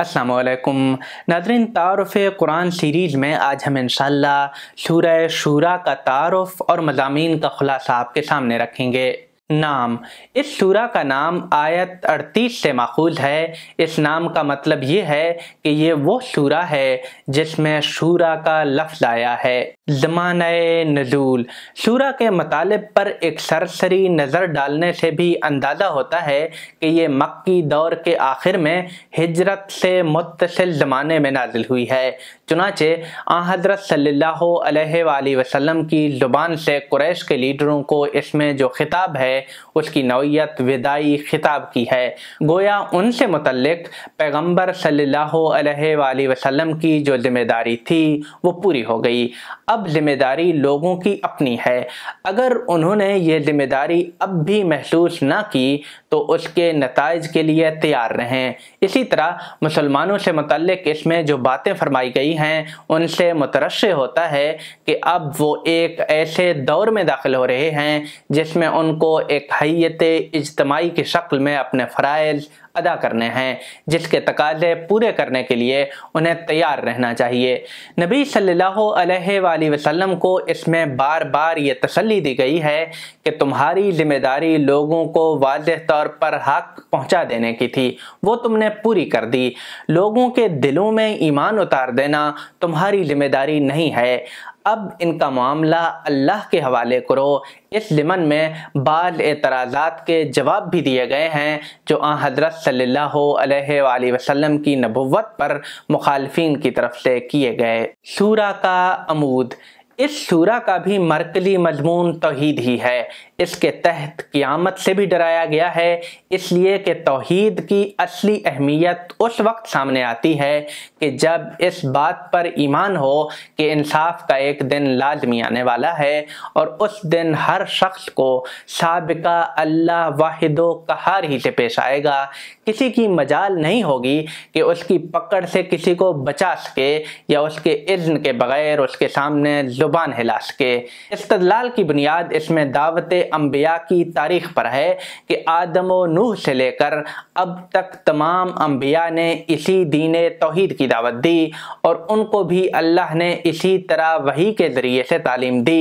असलकुम Nadreen तारफ़ Quran series में आज हम इन शूर शुरा का तारफ़ और मजामी का ख़ुलासा आपके सामने रखेंगे नाम इस सूरा का नाम आयत 38 से माखूज है इस नाम का मतलब ये है कि ये वो सूरा है जिसमें शूरा का लफ्ज़ आया है ज़मान नजूल सूरा के मतलब पर एक सरसरी नज़र डालने से भी अंदाज़ा होता है कि ये मक्की दौर के आखिर में हिजरत से मुतसिल ज़माने में नाजिल हुई है ના છે અહદરસ સલ્લાહુ અલેહિ વલી વસલ્લમ કી زبان સે કુરૈશ કે લીડરો કો ઇસમે જો ખિતાબ હે ઉસકી નવિયત વિદાઈ ખિતાબ કી હૈ ગોયા ઉનસે મુતલક પેગમ્બર સલ્લાહુ અલેહિ વલી વસલ્લમ કી જો જિમ્મેદારી થી વો પૂરી હો ગઈ અબ જિમ્મેદારી લોગો કી અપની હૈ અગર ઉનહોને યે જિમ્મેદારી અબ ભી મહેસૂસ ન કી તો ઉસકે નતાઇજ કે લિયે તૈયાર રહે ઈસી તરહ મુસલમાનો સે મુતલક ઇસમે જો બાતે ફરમાઈ ગઈ हैं उनसे मुतरस होता है कि अब वो एक ऐसे दौर में दाखिल हो रहे हैं जिसमें उनको एक हैत इजतमाही की शक्ल में अपने फ़रज़ अदा करने हैं जिसके तकाजे पूरे करने के लिए उन्हें तैयार रहना चाहिए नबी सल्लल्लाहु अलैहि वसल्लम को इसमें बार बार ये तसली दी गई है कि तुम्हारी जिम्मेदारी लोगों को वाज तौर पर हक पहुँचा देने की थी वो तुमने पूरी कर दी लोगों के दिलों में ईमान उतार देना तुम्हारी जिम्मेदारी नहीं है अब इनका मामला अल्लाह के हवाले करो इस लिमन में बाल एतराज़ात के जवाब भी दिए गए हैं जो आ हज़रत सल्ला वसल्लम की नबुवत पर मुखालफी की तरफ से किए गए सूरा का अमूद इस सूरा का भी मरकली मजमून तोहद ही है इसके तहत क़ियामत से भी डराया गया है इसलिए कि तोहद की असली अहमियत उस वक्त सामने आती है कि जब इस बात पर ईमान हो कि इंसाफ का एक दिन लाजमी आने वाला है और उस दिन हर शख्स को सबका अल्लाह वाहिदो कहार ही से पेश आएगा किसी की मजाल नहीं होगी कि उसकी पकड़ से किसी को बचा सके या उसके इज्न के बगैर उसके सामने ज़ुबान लाश के इस्तलाल की बुनियाद इसमें दावत अम्बिया की तारीख पर है कि आदम व नूह से लेकर अब तक तमाम अम्बिया ने इसी दीन तोहद की दावत दी और उनको भी अल्लाह ने इसी तरह वही के ज़रिए से तालीम दी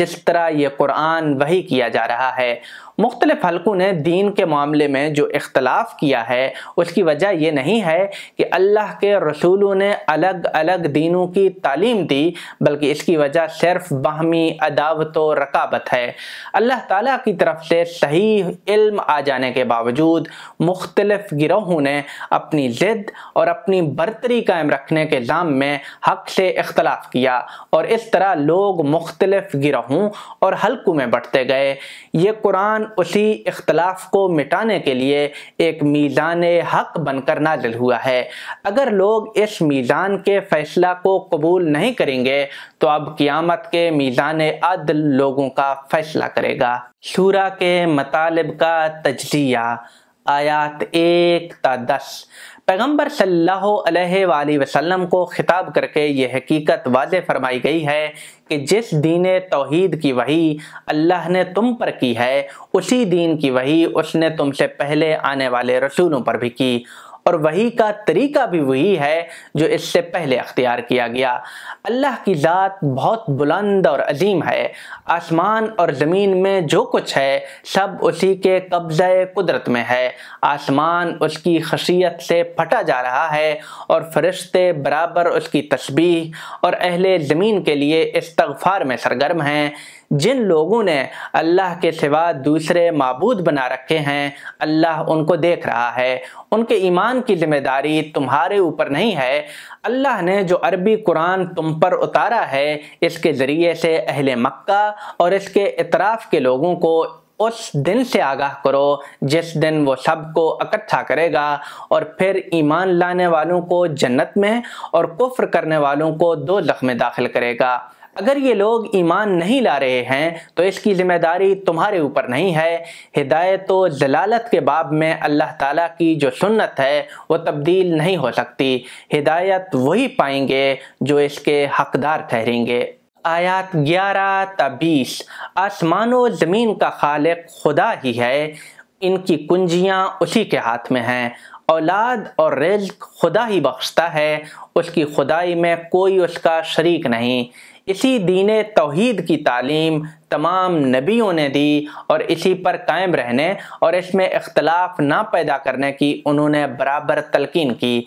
जिस तरह ये कुरान वही किया जा रहा है मुख्तलिफ हलकों ने दीन के मामले में जो इख्तलाफ किया है उसकी वजह यह नहीं है कि अल्लाह के रसूलों ने अलग अलग दीनों की तालीम दी बल्कि इसकी वजह सिर्फ बाहमी अदावत रकाबत है अल्लाह ताला की तरफ से सही इल्म आ जाने के बावजूद मुख्तलिफ गिरोहों ने अपनी ज़िद और अपनी बरतरी कायम रखने के दाम में हक से इख्तलाफ किया और इस तरह लोग मुख्तलिफ गिरोहों और हल्कों में बढ़ते गए ये कुरान इंसान उसी इख्तलाफ को मिटाने के लिए एक मीज़ान हक बनकर नाजिल हुआ है अगर लोग इस मीज़ान के फैसला को कबूल नहीं करेंगे तो अब क़ियामत के मीज़ान अदल लोगों का फैसला करेगा शूरा के मतालब का तजिया आयात एक ता दस पैगम्बर सल्लल्लाहु अलैहि वसल्लम को ख़िताब करके ये हकीकत वाज फरमाई गई है कि जिस दीन तोहीद की वही अल्लाह ने तुम पर की है उसी दीन की वही उसने तुमसे पहले आने वाले रसूलों पर भी की और वही का तरीका भी वही है जो इससे पहले अख्तियार किया गया अल्लाह की ज़ात बहुत बुलंद और अजीम है आसमान और ज़मीन में जो कुछ है सब उसी के कब्ज़ कुदरत में है आसमान उसकी खशियत से फटा जा रहा है और फरिश्ते बराबर उसकी तस्बीह और अहले ज़मीन के लिए इस्तफ़ार में सरगर्म हैं जिन लोगों ने अल्लाह के सिवा दूसरे मबूद बना रखे हैं अल्लाह उनको देख रहा है उनके ईमान की जिम्मेदारी तुम्हारे ऊपर नहीं है अल्लाह ने जो अरबी कुरान तुम पर उतारा है इसके ज़रिए से अहल मक्का और इसके इतराफ़ के लोगों को उस दिन से आगाह करो जिस दिन वो सबको इकट्ठा करेगा और फिर ईमान लाने वालों को जन्नत में और कुफ्र करने वालों को दो जख्म दाखिल करेगा अगर ये लोग ईमान नहीं ला रहे हैं तो इसकी ज़िम्मेदारी तुम्हारे ऊपर नहीं है हिदायत तो जलालत के बाब में अल्लाह ताला की जो सुन्नत है वो तब्दील नहीं हो सकती हिदायत वही पाएंगे जो इसके हकदार ठहरेंगे आयात 11 तबीस आसमान व ज़मीन का खालिक खुदा ही है इनकी कुंजियाँ उसी के हाथ में हैं औलाद और रिज्क खुदा ही बख्शता है उसकी खुदाई में कोई उसका शरीक नहीं इसी दीन तोहद की तालीम तमाम नबियों ने दी और इसी पर कायम रहने और इसमें इख्तलाफ ना पैदा करने की उन्होंने बराबर तलकिन की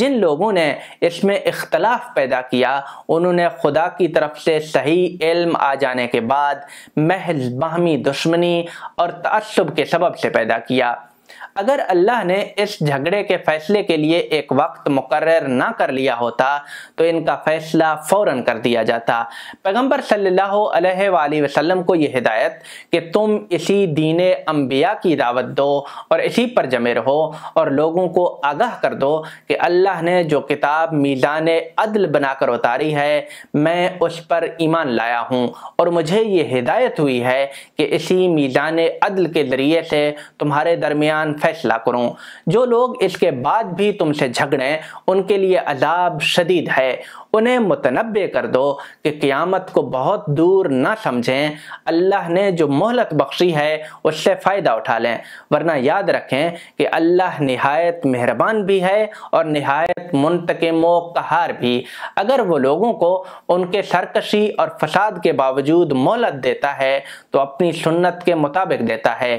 जिन लोगों ने इसमें इख्तलाफ पैदा किया उन्होंने खुदा की तरफ से सही इल्म आ जाने के बाद महज बाहमी दुश्मनी और तसब के सबब से पैदा किया अगर अल्लाह ने इस झगड़े के फैसले के लिए एक वक्त मुकर ना कर लिया होता तो इनका फैसला फौरन कर दिया जाता पैगम्बर सल्लल्लाहु को यह हिदायत कि तुम इसी दीन अम्बिया की दावत दो और इसी पर जमे रहो और लोगों को आगाह कर दो कि अल्लाह ने जो किताब मीज़ान अदल बनाकर उतारी है मैं उस पर ईमान लाया हूँ और मुझे ये हिदायत हुई है कि इसी मीज़ान अदल के ज़रिए से तुम्हारे दरमियान दरमियान फैसला करूं जो लोग इसके बाद भी तुमसे झगड़ें उनके लिए अजाब शदीद है उन्हें मुतनबे कर दो कि क़्यामत को बहुत दूर ना समझें अल्लाह ने जो मोहलत बख्शी है उससे फ़ायदा उठा लें वरना याद रखें कि अल्लाह नहायत मेहरबान भी है और नहायत मुंतकम कहार भी अगर वो लोगों को उनके सरकशी और फसाद के बावजूद मोहलत देता है तो अपनी सुन्नत के मुताबिक देता है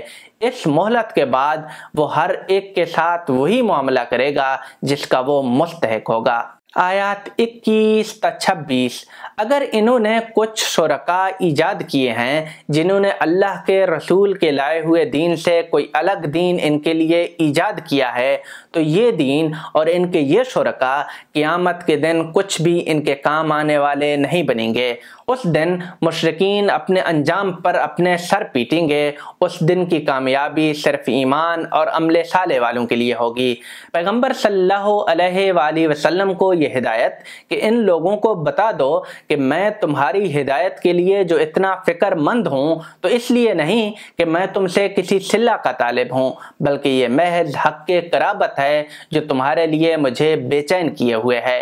इस मोहलत के बाद वो हर एक के साथ वही मामला करेगा जिसका वो मुस्तक होगा आयात 21 तथा 26 अगर इन्होंने कुछ शुरका ईजाद किए हैं जिन्होंने अल्लाह के रसूल के लाए हुए दीन से कोई अलग दीन इनके लिए ईजाद किया है तो ये दीन और इनके ये शुरका क़ियामत के दिन कुछ भी इनके काम आने वाले नहीं बनेंगे उस दिन मशरकिन अपने अंजाम पर अपने सर पीटेंगे उस दिन की कामयाबी सिर्फ ईमान और अमले साले वालों के लिए होगी पैगम्बर सल्ला वसम को ये ये हिदायत कि इन लोगों को बता दो कि मैं तुम्हारी हिदायत के लिए जो इतना फ़िक्रमंद हूँ तो इसलिए नहीं कि मैं तुमसे किसी सिल्ला का तालिब हूँ बल्कि ये महज हक के कराबत है जो तुम्हारे लिए मुझे बेचैन किए हुए है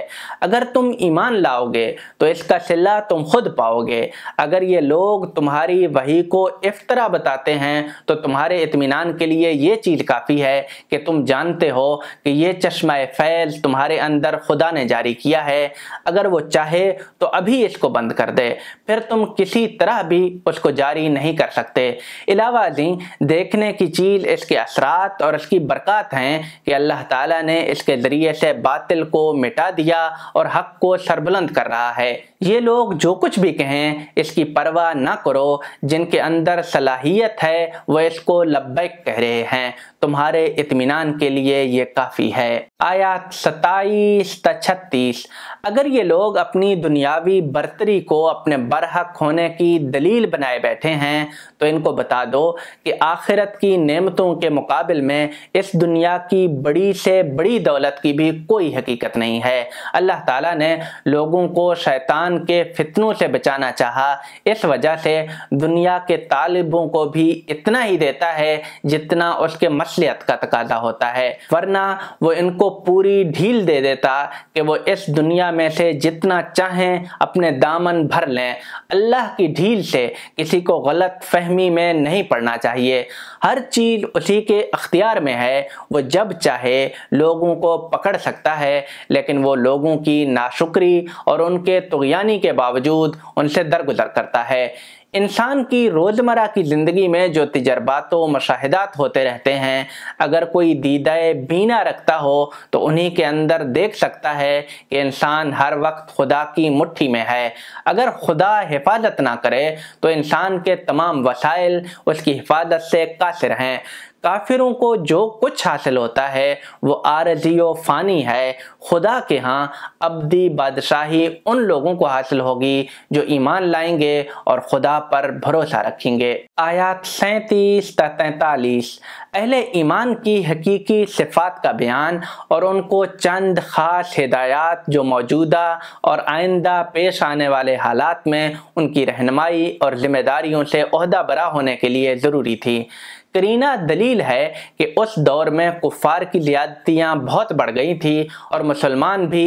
अगर तुम ईमान लाओगे तो इसका सिल्ला तुम खुद पाओगे अगर ये लोग तुम्हारी वही को इफ्तरा बताते हैं तो तुम्हारे इतमान के लिए ये चीज़ काफ़ी है कि तुम जानते हो कि ये चश्मा फैल तुम्हारे अंदर खुदा ने ने जारी किया है अगर वो चाहे तो अभी इसको बंद कर दे फिर तुम किसी तरह भी उसको जारी नहीं कर सकते अलावा जी देखने की चीज़ इसके असरात और इसकी बरक़ात हैं कि अल्लाह ताला ने इसके ज़रिए से बातिल को मिटा दिया और हक को सरबुलंद कर रहा है ये लोग जो कुछ भी कहें इसकी परवाह ना करो जिनके अंदर सलाहियत है वह इसको लब्बैक कह रहे हैं तुम्हारे इतमान के लिए ये काफ़ी है आयात सताईस छत्तीस अगर ये लोग अपनी दुनियावी बर्तरी को अपने बरहक होने की दलील बनाए बैठे हैं तो इनको बता दो कि आखिरत की नेमतों के मुकाबले में इस दुनिया की बड़ी से बड़ी दौलत की भी कोई हकीकत नहीं है अल्लाह ताला ने लोगों को शैतान दुश्मन के फितनों से बचाना चाहा इस वजह से दुनिया के तालिबों को भी इतना ही देता है जितना उसके मसलियत का तकाजा होता है वरना वो इनको पूरी ढील दे देता कि वो इस दुनिया में से जितना चाहें अपने दामन भर लें अल्लाह की ढील से किसी को गलत फहमी में नहीं पड़ना चाहिए हर चीज़ उसी के अख्तियार में है वो जब चाहे लोगों को पकड़ सकता है लेकिन वो लोगों की नाशुक्री और उनके तुगया परेशानी के बावजूद उनसे दरगुजर करता है इंसान की रोज़मर्रा की ज़िंदगी में जो तजर्बातों मशाहदात होते रहते हैं अगर कोई दीदाए बीना रखता हो तो उन्हीं के अंदर देख सकता है कि इंसान हर वक्त खुदा की मुट्ठी में है अगर खुदा हिफाजत ना करे तो इंसान के तमाम वसाइल उसकी हिफाजत से कासिर हैं काफिरों को जो कुछ हासिल होता है वो आरजी और फ़ानी है खुदा के यहाँ अबदी बादशाही उन लोगों को हासिल होगी जो ईमान लाएंगे और खुदा पर भरोसा रखेंगे आयात सैंतीस तैतालीस अहले ईमान की हकीकी सिफात का बयान और उनको चंद ख़ास हिदायत जो मौजूदा और आइंदा पेश आने वाले हालात में उनकी रहनमाई और ज़िम्मेदारियों से अहदा बरा होने के लिए ज़रूरी थी करीना दलील है कि उस दौर में कुफार की ज्यादतियाँ बहुत बढ़ गई थी और मुसलमान भी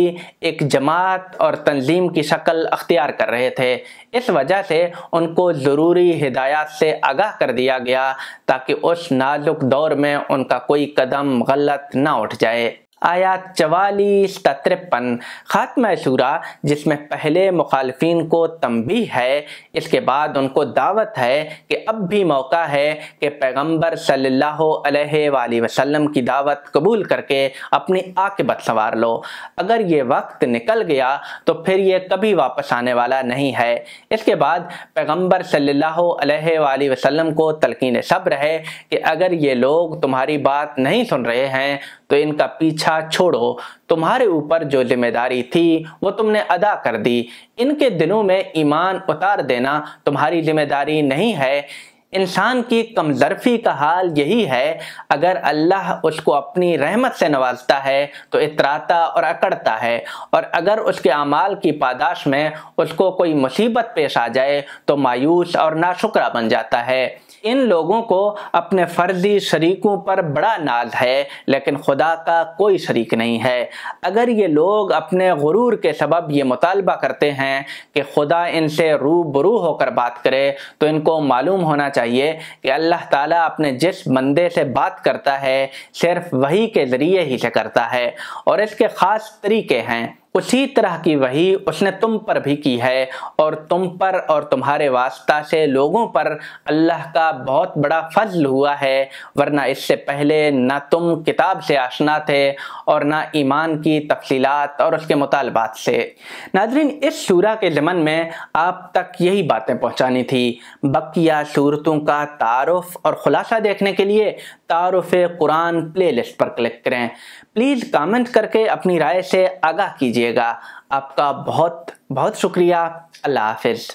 एक जमात और तंजीम की शक्ल अख्तियार कर रहे थे इस वजह से उनको ज़रूरी हिदायत से आगाह कर दिया गया ताकि उस नाजुक दौर में उनका कोई कदम गलत ना उठ जाए आयात चवालीस तिरपन ख़ात्म शूरा जिसमें पहले मुखालफिन को तंबी है इसके बाद उनको दावत है कि अब भी मौका है कि पैगम्बर सल्ला वसलम की दावत कबूल करके अपनी आकबत संवार लो अगर ये वक्त निकल गया तो फिर ये कभी वापस आने वाला नहीं है इसके बाद पैगम्बर सल्ला वसलम को तलकिन सब्र है कि अगर ये लोग तुम्हारी बात नहीं सुन रहे हैं तो इनका पीछा पीछा छोड़ो तुम्हारे ऊपर जो जिम्मेदारी थी वो तुमने अदा कर दी इनके दिनों में ईमान उतार देना तुम्हारी जिम्मेदारी नहीं है इंसान की कमजरफी का हाल यही है अगर अल्लाह उसको अपनी रहमत से नवाजता है तो इतराता और अकड़ता है और अगर उसके अमाल की पादाश में उसको कोई मुसीबत पेश आ जाए तो मायूस और नाशुक्रा बन जाता है इन लोगों को अपने फर्जी शरीकों पर बड़ा नाज है लेकिन खुदा का कोई शरीक नहीं है अगर ये लोग अपने गुरूर के सबब ये मुतालबा करते हैं कि खुदा इनसे रू बरू होकर बात करे तो इनको मालूम होना चाहिए चाहिए कि अल्लाह ताला अपने जिस बंदे से बात करता है सिर्फ वही के ज़रिए ही से करता है और इसके ख़ास तरीके हैं उसी तरह की वही उसने तुम पर भी की है और तुम पर और तुम्हारे वास्ता से लोगों पर अल्लाह का बहुत बड़ा फजल हुआ है वरना इससे पहले ना तुम किताब से आशना थे और ना ईमान की तफसीलात और उसके मुतालबात से नाजरीन इस शूरा के ज़मन में आप तक यही बातें पहुँचानी थी बकिया सूरतों का तारफ़ और ख़ुलासा देखने के लिए तारफ़ कुरान प्लेलिस्ट पर क्लिक करें प्लीज़ कमेंट करके अपनी राय से आगाह कीजिएगा आपका बहुत बहुत शुक्रिया अल्लाह हाफिज़